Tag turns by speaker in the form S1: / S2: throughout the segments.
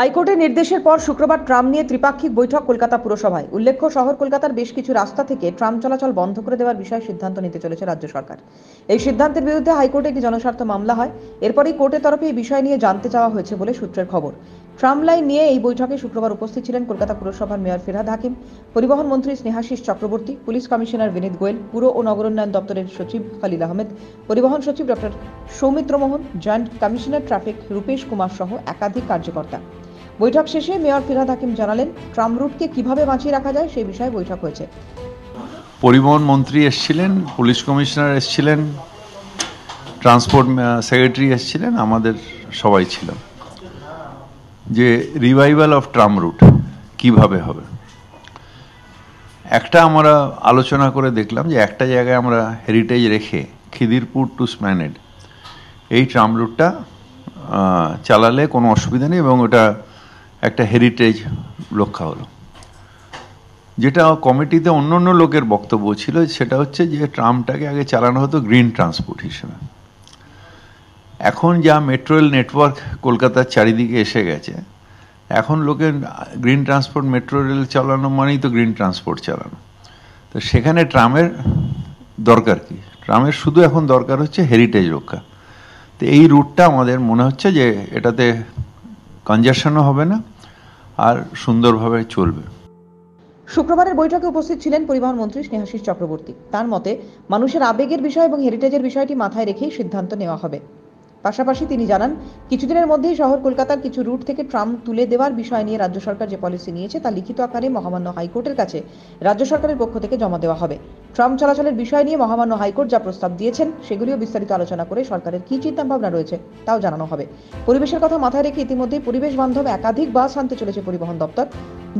S1: হাইকোর্টের নির্দেশের পর শুক্রবার ট্রাম নিয়ে ত্রিপাক্ষিক বৈঠক কলকাতা পুরসভায় উল্লেখ্য শহর কলকাতার বেশ কিছু রাস্তা থেকে ট্রাম চলাচল বন্ধ করে দেওয়ার বিষয়ে সিদ্ধান্ত নিতে চলেছে রাজ্য সরকার এই সিদ্ধান্তের বিরুদ্ধে হাইকোর্টে একটি জনস্বার্থ মামলা হয় এরপরই কোর্টের তরফে এই বিষয় নিয়ে জানতে চাওয়া হয়েছে বলে সূত্রের খবর ট্রাম লাইন নিয়ে এই বৈঠকে শুক্রবার উপস্থিত ছিলেন কলকাতা পুরসভার মেয়র ফিরহাদ হাকিম পরিবহন মন্ত্রী স্নেহাশিস চক্রবর্তী পুলিশ কমিশনার বিনীত গোয়েল পুর ও নগরোন্নয়ন দপ্তরের সচিব খালিল আহমেদ পরিবহন সচিব doctor Soumitra Mohan joint commissioner traffic Rupesh Kumar সহ একাধিক কার্যকর্তা বৈঠক শেষে মেয়র ফিরহাদ হাকিম জানালেন ট্রাম রুটকে কিভাবে বাঁচিয়ে রাখা যায় সেই বিষয়ে বৈঠক হয়েছে
S2: পরিবহন মন্ত্রী এসেছিলেন পুলিশ কমিশনার এসেছিলেন ট্রান্সপোর্ট সেক্রেটারি এসেছিলেন আমাদের সবাই ছিল যে রিভাইভাল অফ ট্রাম রুট কিভাবে হবে একটা আমরা আলোচনা করে দেখলাম যে একটা জায়গায় আমরা হেরিটেজ রেখে খিদিরপুর টু স্ম্যানেড এই ট্রাম রুটটা চালালে কোনো অসুবিধা নেই এবং ওটা একটা হেরিটেজ রক্ষা হলো যেটা কমিটিতে অন্য অন্য লোকের বক্তব্য ছিল সেটা হচ্ছে যে ট্রামটাকে আগে চালানো হতো গ্রিন ট্রান্সপোর্ট হিসেবে এখন যা মেট্রো রেল নেটওয়ার্ক কলকাতার চারিদিকে এসে গেছে এখন লোকে গ্রিন ট্রান্সপোর্ট মেট্রো রেল চালানো মানেই তো গ্রিন ট্রান্সপোর্ট চালানো তো সেখানে ট্রামের দরকার কি ট্রামের শুধু এখন দরকার হচ্ছে হেরিটেজ রক্ষা তো এই রুটটা আমাদের মনে হচ্ছে যে এটাতে কনজেশনও হবে না আর সুন্দরভাবে চলবে
S1: শুক্রবারের বৈঠকে উপস্থিত ছিলেন পরিবহন মন্ত্রী স্নেহাশিস চক্রবর্তী তার মতে মানুষের আবেগের বিষয় এবং হেরিটেজের বিষয়টি মাথায় রেখেই সিদ্ধান্ত নেওয়া হবে পাশাপাশি তিনি জানান কিছুদিনের মধ্যেই শহর কলকাতার কিছু রুট থেকে ট্রাম তুলে দেওয়ার বিষয় নিয়ে রাজ্য সরকার যে পলিসি নিয়েছে তা লিখিত আকারে মহামান্য হাইকোর্টের কাছে রাজ্য সরকারের পক্ষ থেকে জমা দেওয়া হবে ট্রাম চলাচলের বিষয় নিয়ে মহামান্য হাইকোর্ট যা প্রস্তাব দিয়েছেন সেগুলিও বিস্তারিত আলোচনা করে সরকারের কি চিন্তাভাবনা রয়েছে তাও জানানো হবে পরিবেশের কথা মাথায় রেখে ইতিমধ্যেই পরিবেশ বান্ধব একাধিক বাস আনতে চলেছে পরিবহন দপ্তর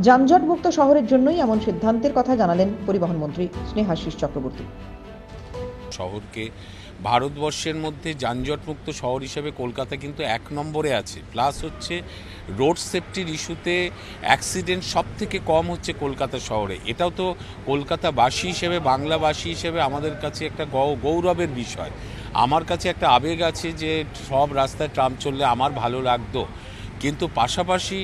S1: যানজটমুক্ত শহরের জন্যই এমন সিদ্ধান্তের কথা জানালেন পরিবহন মন্ত্রী স্নেহাশিস চক্রবর্তী
S3: শহরকে ভারতবর্ষের মধ্যে যানজটমুক্ত শহর হিসেবে কলকাতা কিন্তু এক নম্বরে আছে প্লাস হচ্ছে রোড সেফটির ইস্যুতে অ্যাক্সিডেন্ট সব থেকে কম হচ্ছে কলকাতা শহরে এটাও তো কলকাতাবাসী হিসেবে বাংলাবাসী হিসেবে আমাদের কাছে একটা গৌরবের বিষয় আমার কাছে একটা আবেগ আছে যে সব রাস্তায় ট্রাম চললে আমার ভালো লাগতো কিন্তু পাশাপাশি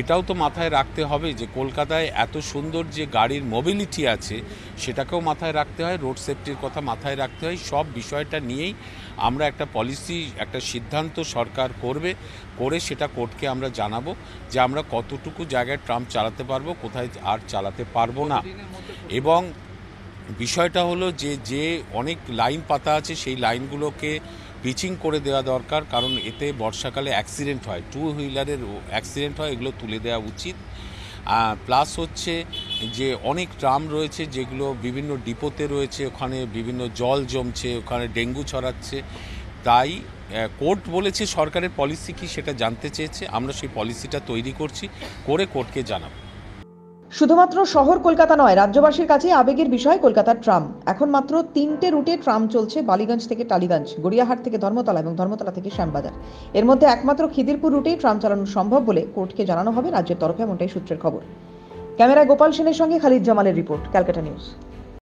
S3: এটাও তো মাথায় রাখতে হবে যে কলকাতায় এত সুন্দর যে গাড়ির মোবিলিটি আছে সেটাকেও মাথায় রাখতে হয় রোড সেফটির কথা মাথায় রাখতে হয় সব বিষয়টা নিয়েই আমরা একটা পলিসি একটা সিদ্ধান্ত সরকার করবে করে সেটা কোর্টকে আমরা জানাবো যে আমরা কতটুকু জায়গায় ট্রাম্প চালাতে পারবো কোথায় আর চালাতে পারবো না এবং বিষয়টা হলো যে যে অনেক লাইন পাতা আছে সেই লাইনগুলোকে পিচিং করে দেওয়া দরকার কারণ এতে বর্ষাকালে অ্যাক্সিডেন্ট হয় টু হুইলারের অ্যাক্সিডেন্ট হয় এগুলো তুলে দেওয়া উচিত প্লাস হচ্ছে যে অনেক ট্রাম রয়েছে যেগুলো বিভিন্ন ডিপোতে রয়েছে ওখানে বিভিন্ন জল জমছে ওখানে ডেঙ্গু ছড়াচ্ছে তাই কোর্ট বলেছে সরকারের পলিসি কি সেটা জানতে চেয়েছে আমরা সেই পলিসিটা তৈরি করছি করে কোর্টকে জানাবো
S1: শুধুমাত্র শহর কলকাতা নয় রাজ্যবাসীর কাছে আবেগের বিষয় কলকাতার ট্রাম এখন মাত্র তিনটে রুটে ট্রাম চলছে বালিগঞ্জ থেকে টালিগঞ্জ গড়িয়াহাট থেকে ধর্মতলা এবং ধর্মতলা থেকে শ্যামবাজার এর মধ্যে একমাত্র খিদিরপুর রুটেই ট্রাম চালানো সম্ভব বলে কোর্টকে জানানো হবে রাজ্যের তরফে এমনটাই সূত্রের খবর ক্যামেরায় গোপাল সেনের সঙ্গে খালিদ জামালের রিপোর্ট ক্যালকাটা নিউজ